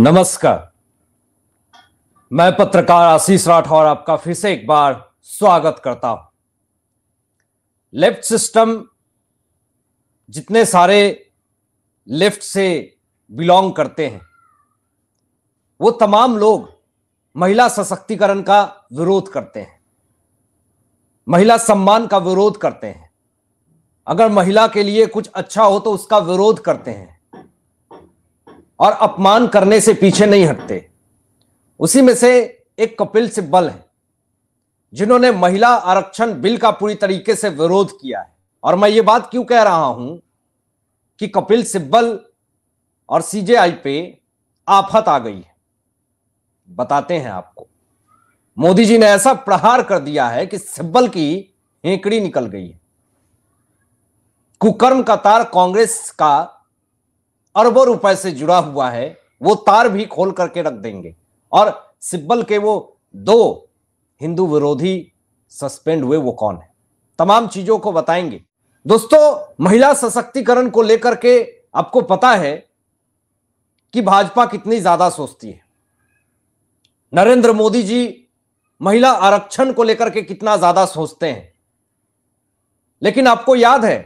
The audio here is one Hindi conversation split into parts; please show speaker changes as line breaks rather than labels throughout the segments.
नमस्कार मैं पत्रकार आशीष राठौर आपका फिर से एक बार स्वागत करता हूं लेफ्ट सिस्टम जितने सारे लेफ्ट से बिलोंग करते हैं वो तमाम लोग महिला सशक्तिकरण का विरोध करते हैं महिला सम्मान का विरोध करते हैं अगर महिला के लिए कुछ अच्छा हो तो उसका विरोध करते हैं और अपमान करने से पीछे नहीं हटते उसी में से एक कपिल सिब्बल है जिन्होंने महिला आरक्षण बिल का पूरी तरीके से विरोध किया है और मैं ये बात क्यों कह रहा हूं कि कपिल सिब्बल और सीजेआई पे आफत आ गई है बताते हैं आपको मोदी जी ने ऐसा प्रहार कर दिया है कि सिब्बल की हेकड़ी निकल गई है कुकर्म का तार कांग्रेस का अरबों रुपए से जुड़ा हुआ है वो तार भी खोल करके रख देंगे और सिब्बल के वो दो हिंदू विरोधी सस्पेंड हुए वो कौन है तमाम चीजों को बताएंगे दोस्तों महिला सशक्तिकरण को लेकर के आपको पता है कि भाजपा कितनी ज्यादा सोचती है नरेंद्र मोदी जी महिला आरक्षण को लेकर के कितना ज्यादा सोचते हैं लेकिन आपको याद है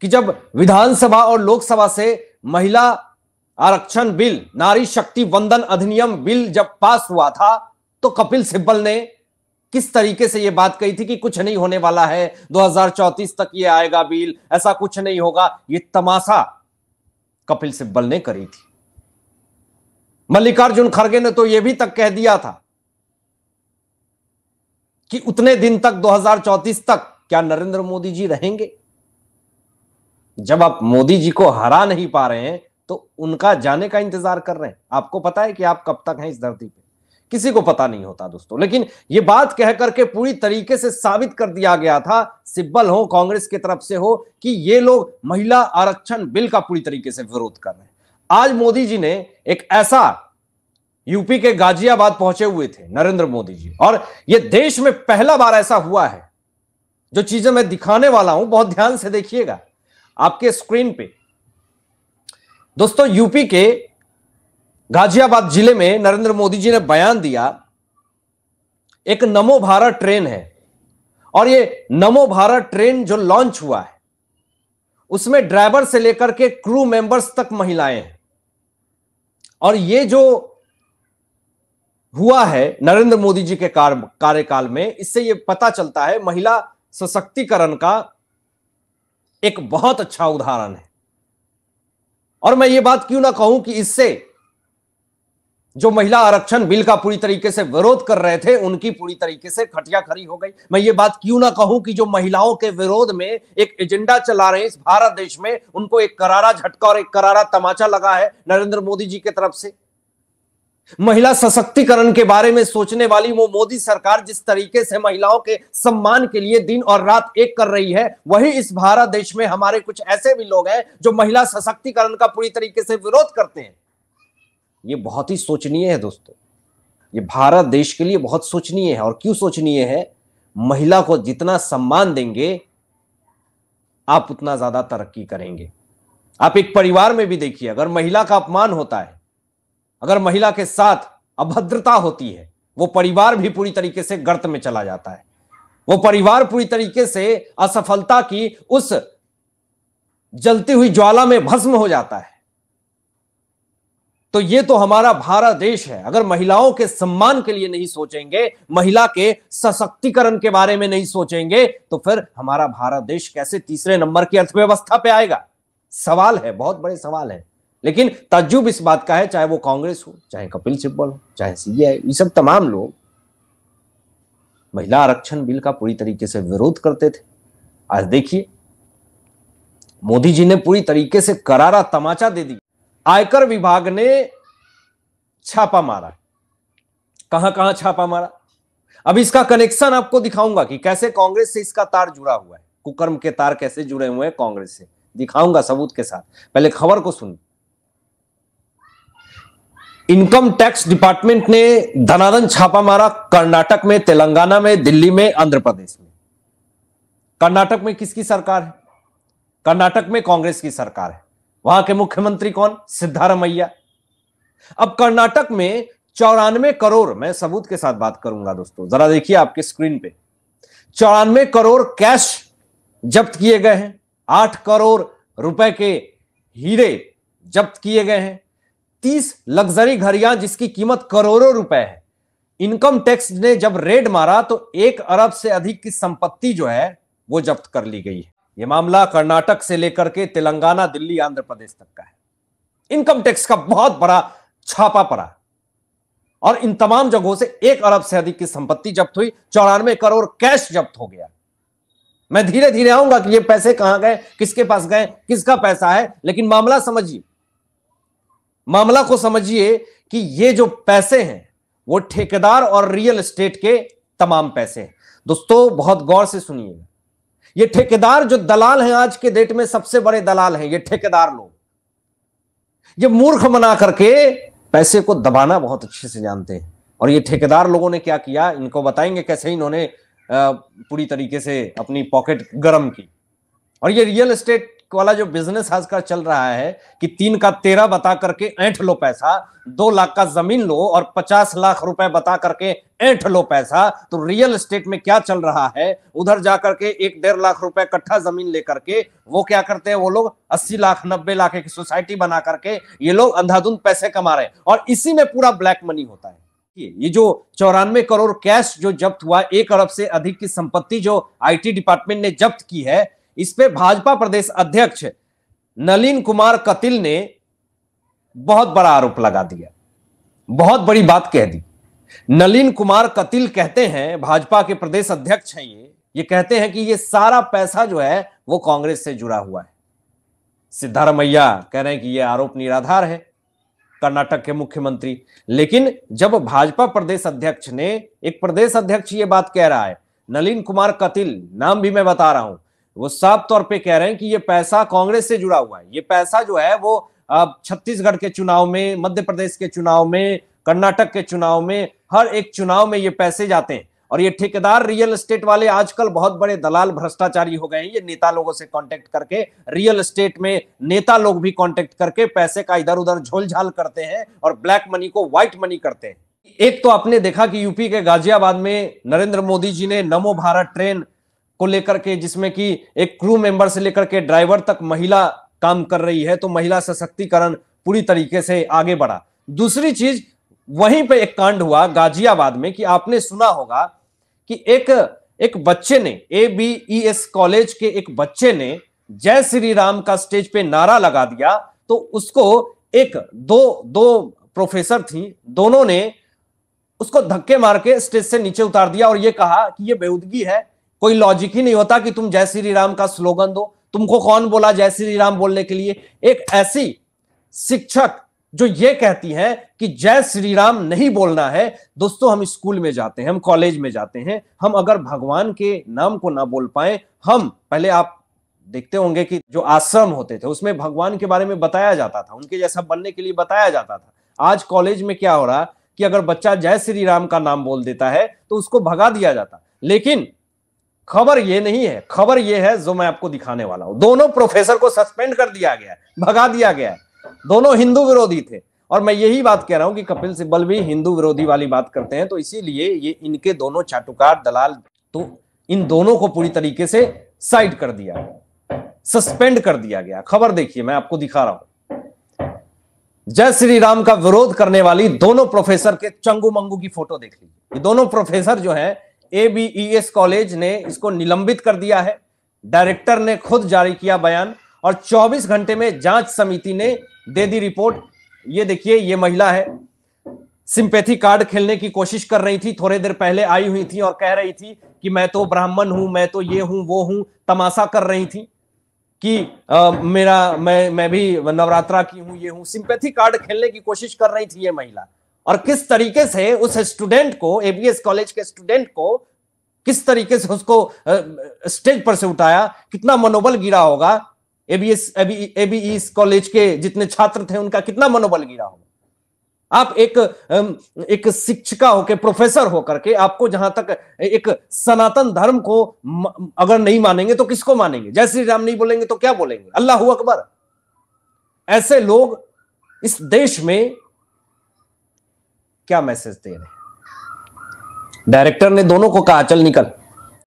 कि जब विधानसभा और लोकसभा से महिला आरक्षण बिल नारी शक्ति वंदन अधिनियम बिल जब पास हुआ था तो कपिल सिब्बल ने किस तरीके से यह बात कही थी कि कुछ नहीं होने वाला है दो तक ये आएगा बिल ऐसा कुछ नहीं होगा ये तमाशा कपिल सिब्बल ने करी थी मल्लिकार्जुन खड़गे ने तो यह भी तक कह दिया था कि उतने दिन तक दो तक क्या नरेंद्र मोदी जी रहेंगे जब आप मोदी जी को हरा नहीं पा रहे हैं तो उनका जाने का इंतजार कर रहे हैं आपको पता है कि आप कब तक हैं इस धरती पे किसी को पता नहीं होता दोस्तों लेकिन ये बात कह करके पूरी तरीके से साबित कर दिया गया था सिब्बल हो कांग्रेस की तरफ से हो कि ये लोग महिला आरक्षण बिल का पूरी तरीके से विरोध कर रहे हैं आज मोदी जी ने एक ऐसा यूपी के गाजियाबाद पहुंचे हुए थे नरेंद्र मोदी जी और ये देश में पहला बार ऐसा हुआ है जो चीजें मैं दिखाने वाला हूं बहुत ध्यान से देखिएगा आपके स्क्रीन पे दोस्तों यूपी के गाजियाबाद जिले में नरेंद्र मोदी जी ने बयान दिया एक नमो भारत ट्रेन है और ये नमो भारत ट्रेन जो लॉन्च हुआ है उसमें ड्राइवर से लेकर के क्रू मेंबर्स तक महिलाएं हैं और ये जो हुआ है नरेंद्र मोदी जी के कार्यकाल में इससे ये पता चलता है महिला सशक्तिकरण का एक बहुत अच्छा उदाहरण है और मैं ये बात क्यों ना कहूं कि इससे जो महिला आरक्षण बिल का पूरी तरीके से विरोध कर रहे थे उनकी पूरी तरीके से खटिया खरी हो गई मैं ये बात क्यों ना कहूं कि जो महिलाओं के विरोध में एक एजेंडा चला रहे इस भारत देश में उनको एक करारा झटका और एक करारा तमाचा लगा है नरेंद्र मोदी जी की तरफ से महिला सशक्तिकरण के बारे में सोचने वाली वो मोदी सरकार जिस तरीके से महिलाओं के सम्मान के लिए दिन और रात एक कर रही है वही इस भारत देश में हमारे कुछ ऐसे भी लोग हैं जो महिला सशक्तिकरण का पूरी तरीके से विरोध करते हैं ये बहुत ही सोचनीय है दोस्तों ये भारत देश के लिए बहुत सोचनीय है और क्यों सोचनीय है महिला को जितना सम्मान देंगे आप उतना ज्यादा तरक्की करेंगे आप एक परिवार में भी देखिए अगर महिला का अपमान होता है अगर महिला के साथ अभद्रता होती है वो परिवार भी पूरी तरीके से गर्त में चला जाता है वो परिवार पूरी तरीके से असफलता की उस जलती हुई ज्वाला में भस्म हो जाता है तो ये तो हमारा भारत देश है अगर महिलाओं के सम्मान के लिए नहीं सोचेंगे महिला के सशक्तिकरण के बारे में नहीं सोचेंगे तो फिर हमारा भारत देश कैसे तीसरे नंबर की अर्थव्यवस्था पे आएगा सवाल है बहुत बड़े सवाल है लेकिन तजुब इस बात का है चाहे वो कांग्रेस हो चाहे कपिल सिब्बल हो चाहे सीए ये सब तमाम लोग महिला आरक्षण बिल का पूरी तरीके से विरोध करते थे आज देखिए मोदी जी ने पूरी तरीके से करारा तमाचा दे दिया आयकर विभाग ने छापा मारा कहां कहां छापा मारा अब इसका कनेक्शन आपको दिखाऊंगा कि कैसे कांग्रेस से इसका तार जुड़ा हुआ है कुकर्म के तार कैसे जुड़े हुए हैं कांग्रेस से दिखाऊंगा सबूत के साथ पहले खबर को सुनिए इनकम टैक्स डिपार्टमेंट ने धनाधन छापा मारा कर्नाटक में तेलंगाना में दिल्ली में आंध्र प्रदेश में कर्नाटक में किसकी सरकार है कर्नाटक में कांग्रेस की सरकार है वहां के मुख्यमंत्री कौन सिद्धारमैया अब कर्नाटक में चौरानवे करोड़ मैं सबूत के साथ बात करूंगा दोस्तों जरा देखिए आपके स्क्रीन पे चौरानवे करोड़ कैश जब्त किए गए हैं आठ करोड़ रुपए के हीरे जब्त किए गए हैं तीस लग्जरी घड़ियां जिसकी कीमत करोड़ों रुपए है इनकम टैक्स ने जब रेड मारा तो एक अरब से अधिक की संपत्ति जो है वो जब्त कर ली गई है ये मामला कर्नाटक से लेकर के तेलंगाना दिल्ली आंध्र प्रदेश तक का है इनकम टैक्स का बहुत बड़ा छापा पड़ा और इन तमाम जगहों से एक अरब से अधिक की संपत्ति जब्त हुई चौरानवे करोड़ कैश जब्त हो गया मैं धीरे धीरे आऊंगा कि ये पैसे कहां गए किसके पास गए किसका पैसा है लेकिन मामला समझिए मामला को समझिए कि ये जो पैसे हैं वो ठेकेदार और रियल एस्टेट के तमाम पैसे हैं दोस्तों बहुत गौर से सुनिएगा ये ठेकेदार जो दलाल हैं आज के डेट में सबसे बड़े दलाल हैं ये ठेकेदार लोग ये मूर्ख मना करके पैसे को दबाना बहुत अच्छे से जानते हैं और ये ठेकेदार लोगों ने क्या किया इनको बताएंगे कैसे इन्होंने पूरी तरीके से अपनी पॉकेट गर्म की और ये रियल एस्टेट वाला जो बिजनेस आजकल चल रहा है कि तीन का तेरह बता करके ऐठ लो पैसा दो लाख का जमीन लो और पचास लाख रुपए बता करके ऐठ लो पैसा तो रियल एस्टेट में क्या चल रहा है उधर जाकर के एक डेढ़ लाख रुपए कट्ठा जमीन लेकर के वो क्या करते हैं वो लोग अस्सी लाख नब्बे लाख एक सोसाइटी बना करके ये लोग अंधाधुंध पैसे कमा रहे हैं और इसी में पूरा ब्लैक मनी होता है ये जो चौरानवे करोड़ कैश जो जब्त हुआ एक अरब से अधिक की संपत्ति जो आईटी डिपार्टमेंट ने जब्त की है इस पे भाजपा प्रदेश अध्यक्ष नलिन कुमार कतिल ने बहुत बड़ा आरोप लगा दिया बहुत बड़ी बात कह दी नलिन कुमार कतिल कहते हैं भाजपा के प्रदेश अध्यक्ष हैं ये ये कहते हैं कि ये सारा पैसा जो है वो कांग्रेस से जुड़ा हुआ है सिद्धारमैया कह रहे हैं कि ये आरोप निराधार है कर्नाटक के मुख्यमंत्री लेकिन जब भाजपा प्रदेश अध्यक्ष ने एक प्रदेश अध्यक्ष ये बात कह रहा है नलिन कुमार कतिल नाम भी मैं बता रहा हूं वो साफ तौर पे कह रहे हैं कि ये पैसा कांग्रेस से जुड़ा हुआ है ये पैसा जो है वो अब छत्तीसगढ़ के चुनाव में मध्य प्रदेश के चुनाव में कर्नाटक के चुनाव में हर एक चुनाव में ये पैसे जाते हैं और ये ठेकेदार रियल एस्टेट वाले आजकल बहुत बड़े दलाल भ्रष्टाचारी हो गए हैं ये नेता लोगों से कांटेक्ट करके रियल एस्टेट में नेता लोग भी कांटेक्ट करके पैसे का इधर उधर झोलझाल करते हैं और ब्लैक मनी को व्हाइट मनी करते हैं एक तो आपने देखा कि यूपी के गाजियाबाद में नरेंद्र मोदी जी ने नमो भारत ट्रेन को लेकर के जिसमें कि एक क्रू मेंबर से लेकर के ड्राइवर तक महिला काम कर रही है तो महिला सशक्तिकरण पूरी तरीके से आगे बढ़ा दूसरी चीज वहीं पे एक कांड हुआ गाजियाबाद में कि आपने सुना होगा कि एक एक बच्चे ने A B E S college के एक बच्चे ने जय श्री राम का स्टेज पे नारा लगा दिया तो उसको एक दो दो प्रोफेसर थी दोनों ने उसको धक्के मार के स्टेज से नीचे उतार दिया और ये कहा कि ये बेउदगी है कोई लॉजिक ही नहीं होता कि तुम जय श्री राम का स्लोगन दो तुमको कौन बोला जय श्री राम बोलने के लिए एक ऐसी शिक्षक जो ये कहती है कि जय श्री राम नहीं बोलना है दोस्तों हम स्कूल में जाते हैं हम कॉलेज में जाते हैं हम अगर भगवान के नाम को ना बोल पाए हम पहले आप देखते होंगे कि जो आश्रम होते थे उसमें भगवान के बारे में बताया जाता था उनके जैसा बनने के लिए बताया जाता था आज कॉलेज में क्या हो रहा कि अगर बच्चा जय श्री राम का नाम बोल देता है तो उसको भगा दिया जाता लेकिन खबर ये नहीं है खबर ये है जो मैं आपको दिखाने वाला हूं दोनों प्रोफेसर को सस्पेंड कर दिया गया है भगा दिया गया है दोनों हिंदू विरोधी थे और मैं यही बात कह रहा हूं कि कपिल सिब्बल भी हिंदू विरोधी वाली बात करते हैं तो इसीलिए ये इनके दोनों चाटुकार दलाल तो इन दोनों को पूरी तरीके से साइड कर दिया गया सस्पेंड कर दिया गया खबर देखिए मैं आपको दिखा रहा हूं जय श्री राम का विरोध करने वाली दोनों प्रोफेसर के चंगू मंगू की फोटो देख लीजिए ये दोनों प्रोफेसर जो है एबीईएस कॉलेज e ने इसको निलंबित कर दिया है डायरेक्टर ने खुद जारी किया बयान और 24 घंटे में जांच समिति ने दे दी रिपोर्ट ये देखिए ये महिला है सिंपैथी कार्ड खेलने की कोशिश कर रही थी थोड़ी देर पहले आई हुई थी और कह रही थी कि मैं तो ब्राह्मण हूं मैं तो ये हूं वो हूं तमाशा कर रही थी कि आ, मेरा मैं मैं भी नवरात्रा की हूं ये हूं सिंपैथी कार्ड खेलने की कोशिश कर रही थी ये महिला और किस तरीके से उस स्टूडेंट को एबीएस कॉलेज के स्टूडेंट को किस तरीके से उसको स्टेज पर से उठाया कितना मनोबल गिरा होगा एबीएस एबीई कॉलेज के जितने छात्र थे उनका कितना मनोबल गिरा होगा आप एक एक शिक्षिका होकर प्रोफेसर होकर के आपको जहां तक एक सनातन धर्म को अगर नहीं मानेंगे तो किसको मानेंगे जय श्री राम नहीं बोलेंगे तो क्या बोलेंगे अल्लाह अकबर ऐसे लोग इस देश में क्या मैसेज दे रहे हैं डायरेक्टर ने दोनों को कहा चल निकल